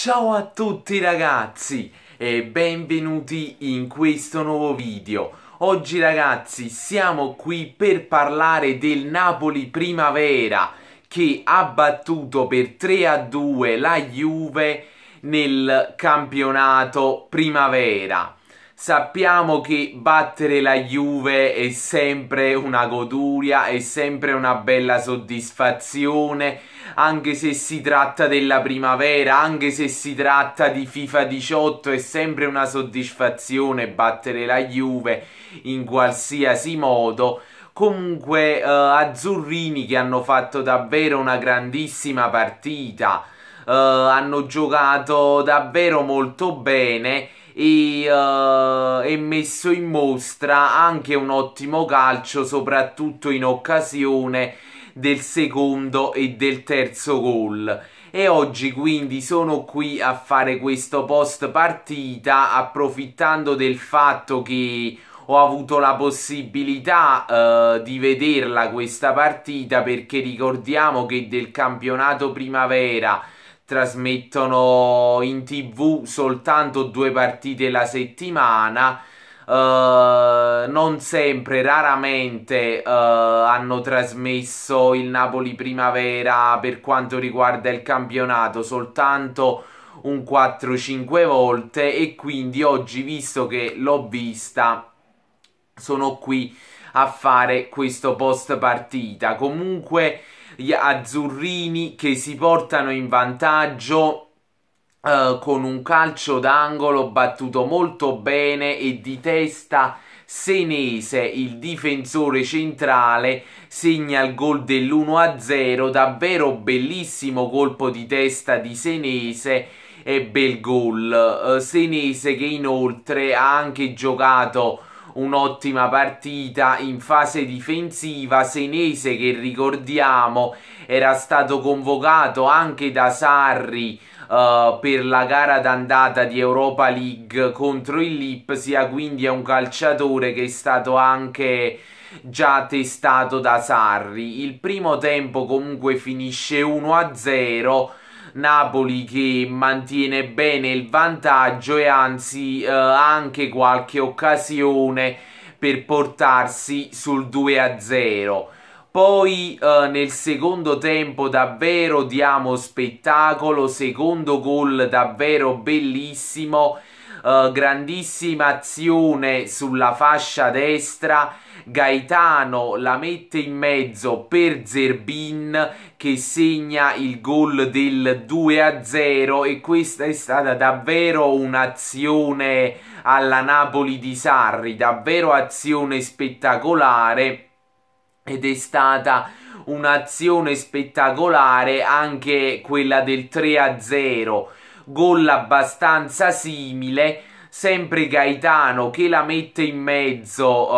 Ciao a tutti ragazzi e benvenuti in questo nuovo video. Oggi ragazzi siamo qui per parlare del Napoli Primavera che ha battuto per 3 a 2 la Juve nel campionato Primavera. Sappiamo che battere la Juve è sempre una goduria, è sempre una bella soddisfazione, anche se si tratta della primavera, anche se si tratta di FIFA 18, è sempre una soddisfazione battere la Juve in qualsiasi modo. Comunque eh, azzurrini che hanno fatto davvero una grandissima partita, eh, hanno giocato davvero molto bene e uh, è messo in mostra anche un ottimo calcio, soprattutto in occasione del secondo e del terzo gol. E oggi quindi sono qui a fare questo post partita approfittando del fatto che ho avuto la possibilità eh, di vederla questa partita perché ricordiamo che del campionato primavera trasmettono in tv soltanto due partite la settimana. Uh, non sempre, raramente uh, hanno trasmesso il Napoli Primavera per quanto riguarda il campionato, soltanto un 4-5 volte e quindi oggi, visto che l'ho vista, sono qui a fare questo post partita. Comunque gli azzurrini che si portano in vantaggio eh, con un calcio d'angolo battuto molto bene e di testa senese, il difensore centrale, segna il gol dell'1-0, davvero bellissimo colpo di testa di senese e bel gol. Eh, senese che inoltre ha anche giocato un'ottima partita in fase difensiva. Senese che ricordiamo era stato convocato anche da Sarri Uh, per la gara d'andata di Europa League contro il Lipsia, quindi è un calciatore che è stato anche già testato da Sarri. Il primo tempo comunque finisce 1-0. Napoli che mantiene bene il vantaggio e anzi eh, anche qualche occasione per portarsi sul 2-0. Poi eh, nel secondo tempo davvero diamo spettacolo, secondo gol davvero bellissimo eh, grandissima azione sulla fascia destra, Gaetano la mette in mezzo per Zerbin che segna il gol del 2-0 e questa è stata davvero un'azione alla Napoli di Sarri, davvero azione spettacolare ed è stata un'azione spettacolare anche quella del 3-0 gol abbastanza simile sempre Gaetano che la mette in mezzo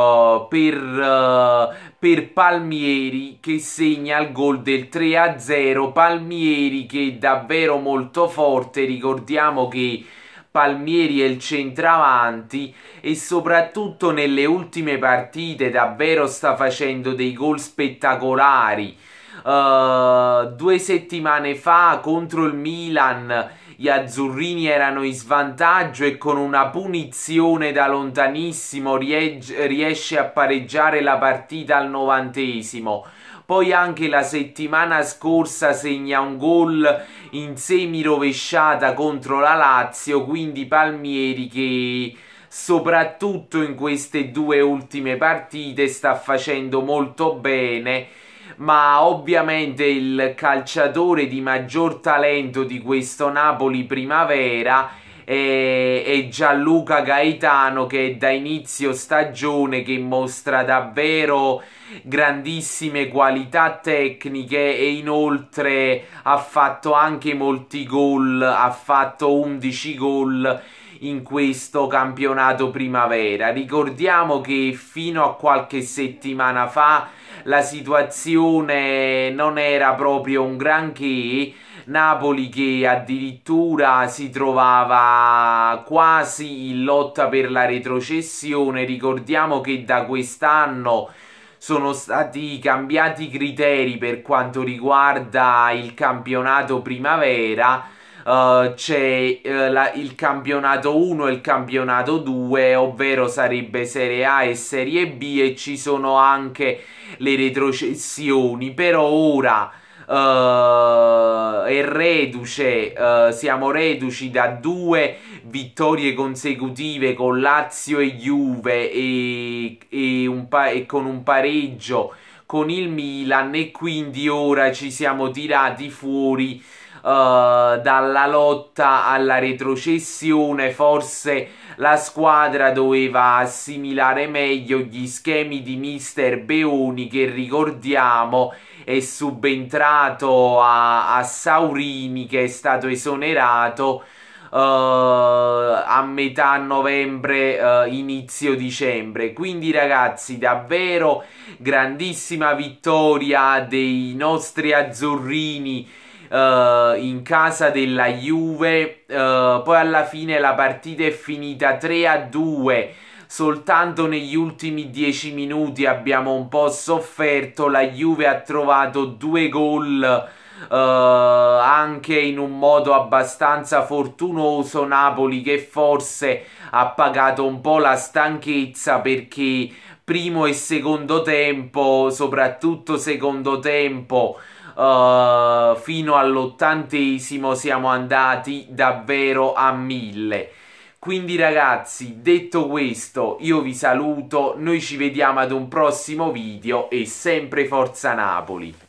uh, per, uh, per, Palmieri che segna il gol del 3-0 Palmieri che è davvero molto forte ricordiamo che Palmieri è il centravanti e soprattutto nelle ultime partite davvero sta facendo dei gol spettacolari uh, due settimane fa contro il Milan gli azzurrini erano in svantaggio e con una punizione da lontanissimo riesce a pareggiare la partita al novantesimo. Poi anche la settimana scorsa segna un gol in semi rovesciata contro la Lazio, quindi Palmieri che soprattutto in queste due ultime partite sta facendo molto bene ma ovviamente il calciatore di maggior talento di questo Napoli primavera eh, è Gianluca Gaetano che da inizio stagione che mostra davvero grandissime qualità tecniche e inoltre ha fatto anche molti gol, ha fatto 11 gol in questo campionato primavera. Ricordiamo che fino a qualche settimana fa la situazione non era proprio un granché. Napoli che addirittura si trovava quasi in lotta per la retrocessione. Ricordiamo che da quest'anno sono stati cambiati i criteri per quanto riguarda il campionato primavera eh, c'è uh, la, il campionato 1 e il campionato 2, ovvero sarebbe Serie A e Serie B e ci sono anche le retrocessioni, però ora... Uh, è reduce, uh, siamo reduci da due vittorie consecutive con Lazio e Juve e, e, e, con un pareggio con il Milan e quindi ora ci siamo tirati fuori eh, dalla lotta alla retrocessione, forse la squadra doveva assimilare meglio gli schemi di mister Beoni che ricordiamo è subentrato a, a Saurini che è stato esonerato Uh, a metà novembre, uh, inizio dicembre. Quindi, ragazzi, davvero grandissima vittoria dei nostri azzurrini uh, in casa della Juve, uh, poi alla fine la partita è finita 3 a 2 soltanto negli ultimi 10 minuti abbiamo un po' sofferto, la Juve ha trovato due gol eh, anche in un modo abbastanza fortunoso Napoli che forse ha pagato un po' la stanchezza perché primo e secondo tempo, soprattutto secondo tempo, uh, fino all'ottantesimo siamo andati davvero a mille. Quindi ragazzi, detto questo, io vi saluto, noi ci vediamo ad un prossimo video e sempre Forza Napoli!